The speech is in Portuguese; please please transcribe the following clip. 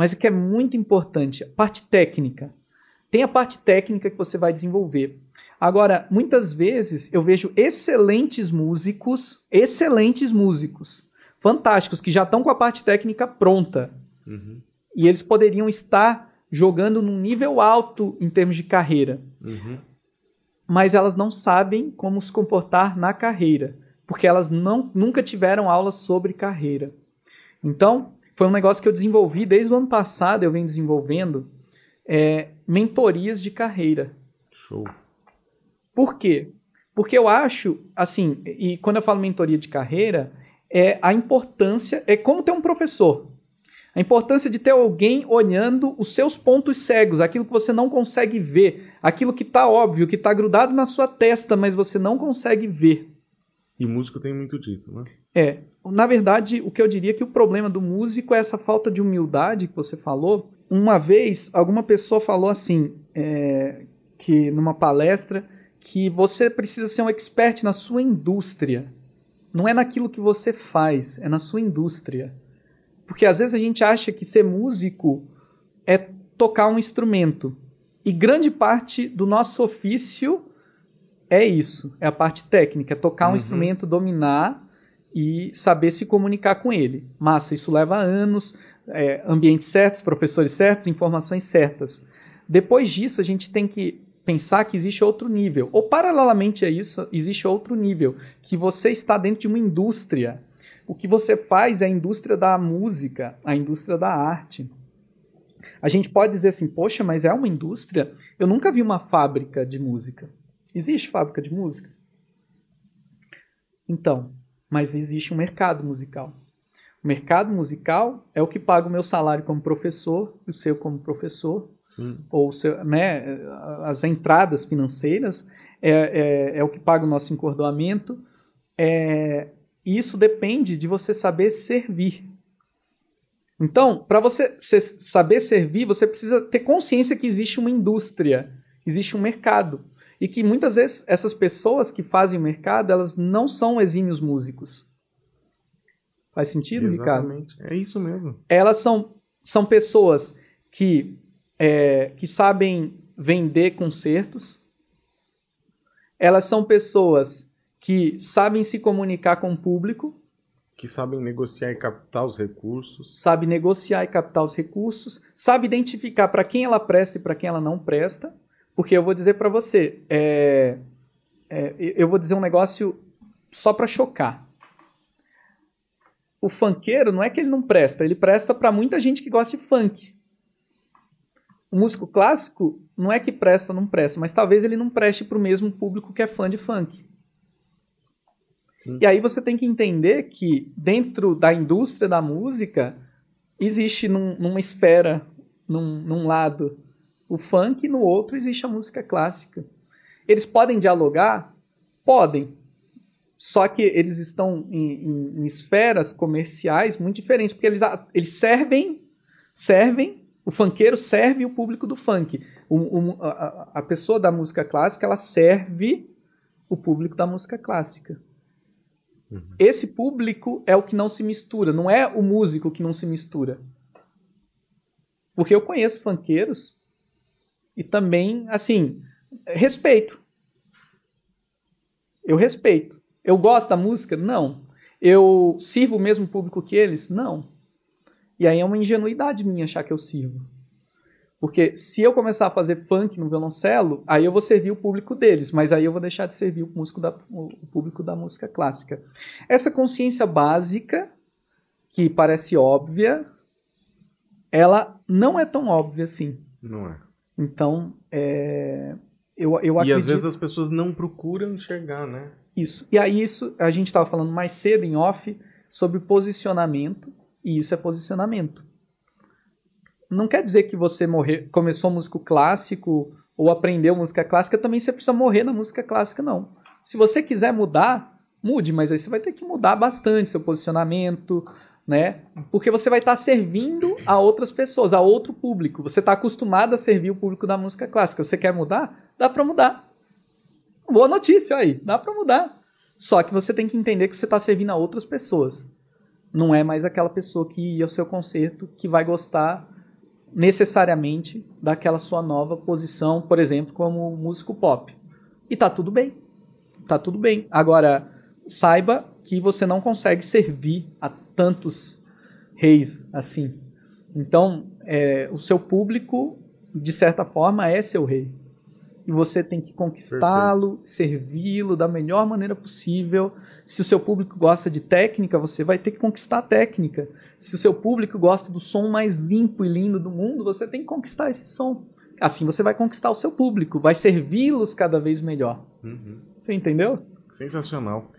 Mas o que é muito importante, a parte técnica. Tem a parte técnica que você vai desenvolver. Agora, muitas vezes eu vejo excelentes músicos, excelentes músicos, fantásticos, que já estão com a parte técnica pronta. Uhum. E eles poderiam estar jogando num nível alto em termos de carreira. Uhum. Mas elas não sabem como se comportar na carreira, porque elas não, nunca tiveram aulas sobre carreira. Então, foi um negócio que eu desenvolvi desde o ano passado, eu venho desenvolvendo é, mentorias de carreira. Show. Por quê? Porque eu acho, assim, e quando eu falo mentoria de carreira, é a importância, é como ter um professor. A importância de ter alguém olhando os seus pontos cegos, aquilo que você não consegue ver, aquilo que está óbvio, que está grudado na sua testa, mas você não consegue ver. E músico tem muito disso, né? É. Na verdade, o que eu diria é que o problema do músico é essa falta de humildade que você falou. Uma vez, alguma pessoa falou assim, é, que numa palestra, que você precisa ser um expert na sua indústria. Não é naquilo que você faz, é na sua indústria. Porque às vezes a gente acha que ser músico é tocar um instrumento. E grande parte do nosso ofício é isso, é a parte técnica, é tocar uhum. um instrumento, dominar e saber se comunicar com ele. Massa, isso leva anos, é, ambientes certos, professores certos, informações certas. Depois disso, a gente tem que pensar que existe outro nível, ou paralelamente a isso, existe outro nível, que você está dentro de uma indústria. O que você faz é a indústria da música, a indústria da arte. A gente pode dizer assim, poxa, mas é uma indústria? Eu nunca vi uma fábrica de música. Existe fábrica de música? Então, mas existe um mercado musical. O mercado musical é o que paga o meu salário como professor, o seu como professor, Sim. ou seu, né, as entradas financeiras, é, é, é, o que paga o nosso encordoamento. É, isso depende de você saber servir. Então, para você saber servir, você precisa ter consciência que existe uma indústria, existe um mercado e que muitas vezes essas pessoas que fazem o mercado, elas não são exímios músicos. Faz sentido, Exatamente. Ricardo? É isso mesmo. Elas são, são pessoas que, é, que sabem vender concertos, elas são pessoas que sabem se comunicar com o público, que sabem negociar e captar os recursos. Sabe negociar e captar os recursos, sabe identificar para quem ela presta e para quem ela não presta. Porque eu vou dizer para você, é, é, eu vou dizer um negócio só para chocar. O funkeiro não é que ele não presta, ele presta para muita gente que gosta de funk. O músico clássico não é que presta ou não presta, mas talvez ele não preste para o mesmo público que é fã de funk. Sim. E aí você tem que entender que dentro da indústria da música existe num, numa esfera, num, num lado, o funk, no outro existe a música clássica. Eles podem dialogar? Podem. Só que eles estão em, em, em esferas comerciais muito diferentes, porque eles, eles servem, servem, o funkeiro serve o público do funk. O, o, a, a pessoa da música clássica, ela serve o público da música clássica. Uhum. Esse público é o que não se mistura, não é o músico que não se mistura. Porque eu conheço funkeiros e também, assim, respeito. Eu respeito. Eu gosto da música? Não. Eu sirvo o mesmo público que eles? Não. E aí é uma ingenuidade minha achar que eu sirvo. Porque se eu começar a fazer funk no violoncelo, aí eu vou servir o público deles, mas aí eu vou deixar de servir o, músico da, o público da música clássica. Essa consciência básica, que parece óbvia, ela não é tão óbvia assim. Não é. Então, é, eu, eu acredito... E às vezes as pessoas não procuram enxergar, né? Isso. E aí isso, a gente estava falando mais cedo em off sobre posicionamento, e isso é posicionamento. Não quer dizer que você morrer, começou músico clássico ou aprendeu música clássica, também você precisa morrer na música clássica, não. Se você quiser mudar, mude, mas aí você vai ter que mudar bastante seu posicionamento, né? Porque você vai estar tá servindo a outras pessoas, a outro público. Você está acostumado a servir o público da música clássica. Você quer mudar? Dá para mudar. Boa notícia aí, dá para mudar. Só que você tem que entender que você está servindo a outras pessoas. Não é mais aquela pessoa que ia ao seu concerto que vai gostar necessariamente daquela sua nova posição, por exemplo, como músico pop. E tá tudo bem. Tá tudo bem. Agora, saiba que você não consegue servir a tantos reis assim. Então, é, o seu público, de certa forma, é seu rei. E você tem que conquistá-lo, servi-lo da melhor maneira possível. Se o seu público gosta de técnica, você vai ter que conquistar a técnica. Se o seu público gosta do som mais limpo e lindo do mundo, você tem que conquistar esse som. Assim você vai conquistar o seu público, vai servi-los cada vez melhor. Uhum. Você entendeu? Sensacional.